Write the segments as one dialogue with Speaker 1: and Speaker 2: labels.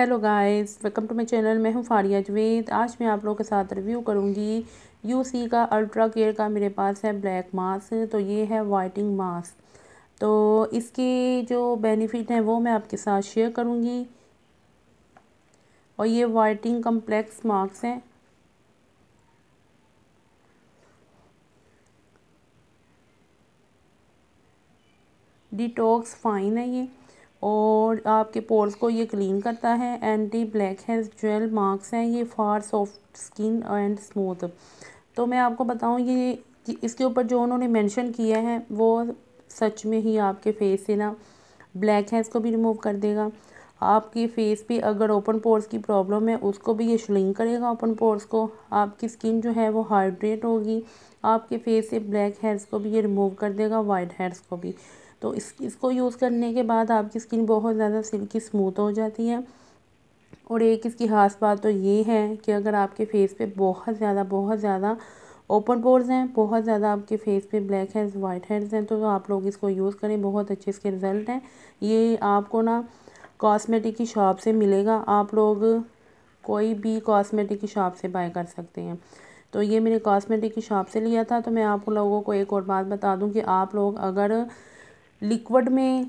Speaker 1: hello guys welcome to my channel मैं हूं फारिया जवेद आज मैं आप लोगों के साथ रिव्यू करूंगी यूसी का अल्ट्रा केयर का मेरे पास है ब्लैक मास्क तो ये है वाइटिंग मास्क तो इसके जो बेनिफिट हैं वो मैं आपके साथ शेयर करूंगी और ये वाइटिंग कम्प्लेक्स मास्क हैं डिटॉक्स फाइन है ये और आपके पोर्स को ये क्लीन करता है एंटी ब्लैक हेज ज्वेल मार्क्स हैं ये for soft skin and smooth तो मैं आपको बताऊँ ये इसके ऊपर जो उन्होंने मेंशन किया है वो सच में ही आपके फेस से ना ब्लैक हेज को भी रिमूव कर देगा आपकी फेस पे अगर ओपन पोर्स की प्रॉब्लम है उसको भी ये श्लिंग करेगा ओपन पोर्स को आपकी स्किन जो है वो हाइड्रेट होगी आपके फेस से ब्लैक हेयर्स को भी ये रिमूव कर देगा वाइट हेयर्स को भी तो इस इसको यूज़ करने के बाद आपकी स्किन बहुत ज़्यादा सिल्की स्मूथ हो जाती है और एक इसकी खास बात तो ये है कि अगर आपके फेस पे बहुत ज़्यादा बहुत ज़्यादा ओपन पोर्स हैं बहुत ज़्यादा आपके फेस पे ब्लैक हेड्स वाइट हेड्स हैं तो आप लोग इसको यूज़ करें बहुत अच्छे इसके रिज़ल्ट हैं ये आपको ना कॉस्मेटिक की शॉप से मिलेगा आप लोग कोई भी कॉस्मेटिक की शॉप से बाय कर सकते हैं तो ये मैंने कॉस्मेटिक की शॉप से लिया था तो मैं आप लोगों को एक और बात बता दूँ कि आप लोग अगर लिक्विड में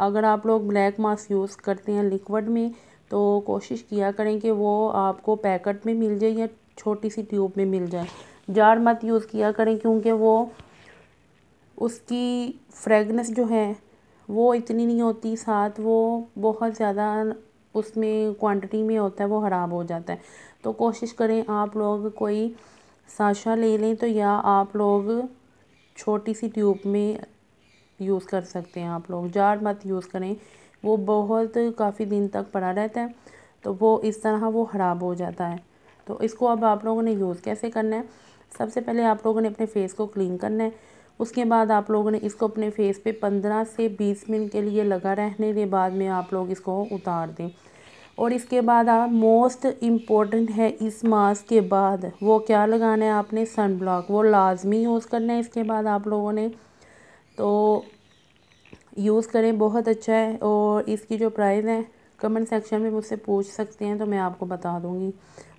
Speaker 1: अगर आप लोग ब्लैक मास्क यूज़ करते हैं लिक्विड में तो कोशिश किया करें कि वो आपको पैकेट में मिल जाए या छोटी सी ट्यूब में मिल जाए जार मत यूज़ किया करें क्योंकि वो उसकी फ्रेगनेस जो है वो इतनी नहीं होती साथ वो बहुत ज़्यादा उसमें क्वांटिटी में होता है वो ख़राब हो जाता है तो कोशिश करें आप लोग कोई साशा ले लें तो या आप लोग छोटी सी ट्यूब में यूज़ कर सकते हैं आप लोग जार मत यूज़ करें वो बहुत काफ़ी दिन तक पड़ा रहता है तो वो इस तरह वो ख़राब हो जाता है तो इसको अब आप लोगों ने यूज़ कैसे करना है सबसे पहले आप लोगों ने अपने फेस को क्लीन करना है उसके बाद आप लोगों ने इसको अपने फेस पे 15 से 20 मिनट के लिए लगा रहने के बाद में आप लोग इसको उतार दें और इसके बाद आप मोस्ट इम्पॉर्टेंट है इस मास्क के बाद वो क्या लगाना है आपने सन ब्लॉक वो लाजमी यूज़ करना है इसके बाद आप लोगों ने तो यूज़ करें बहुत अच्छा है और इसकी जो प्राइस है कमेंट सेक्शन में मुझसे पूछ सकते हैं तो मैं आपको बता दूँगी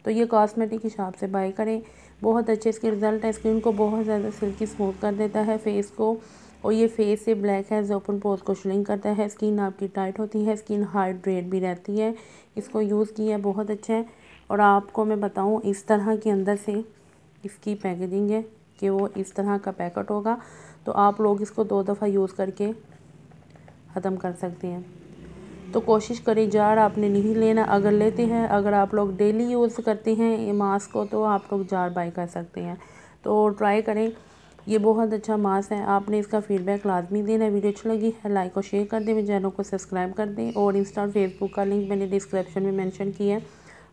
Speaker 1: तो ये कॉस्मेटिक हिसाब से बाई करें बहुत अच्छे इसके रिज़ल्ट है स्किन को बहुत ज़्यादा सिल्की स्मूथ कर देता है फेस को और ये फेस से ब्लैक है ओपन पोज को शिलिंग करता है स्किन आपकी टाइट होती है स्किन हाइड्रेट भी रहती है इसको यूज़ किया बहुत अच्छा है और आपको मैं बताऊँ इस तरह के अंदर से इसकी पैकेजिंग है कि वो इस तरह का पैकेट होगा तो आप लोग इसको दो दफ़ा यूज़ करके ख़त्म कर सकते हैं तो कोशिश करें जार आपने नहीं लेना अगर लेते हैं अगर आप लोग डेली यूज़ करते हैं ये मास्क को तो आप लोग जार बाई कर सकते हैं तो ट्राई करें ये बहुत अच्छा मास्क है आपने इसका फीडबैक लाजमी देना वीडियो अच्छी लगी है लाइक और शेयर कर दें मेरे चैनल को सब्सक्राइब कर दें और इंस्टा और फेसबुक का लिंक मैंने डिस्क्रिप्शन में मैंशन किया है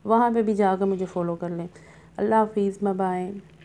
Speaker 1: वहाँ पर भी जाकर मुझे फॉलो कर लें अल्लाह हाफिज़ बाय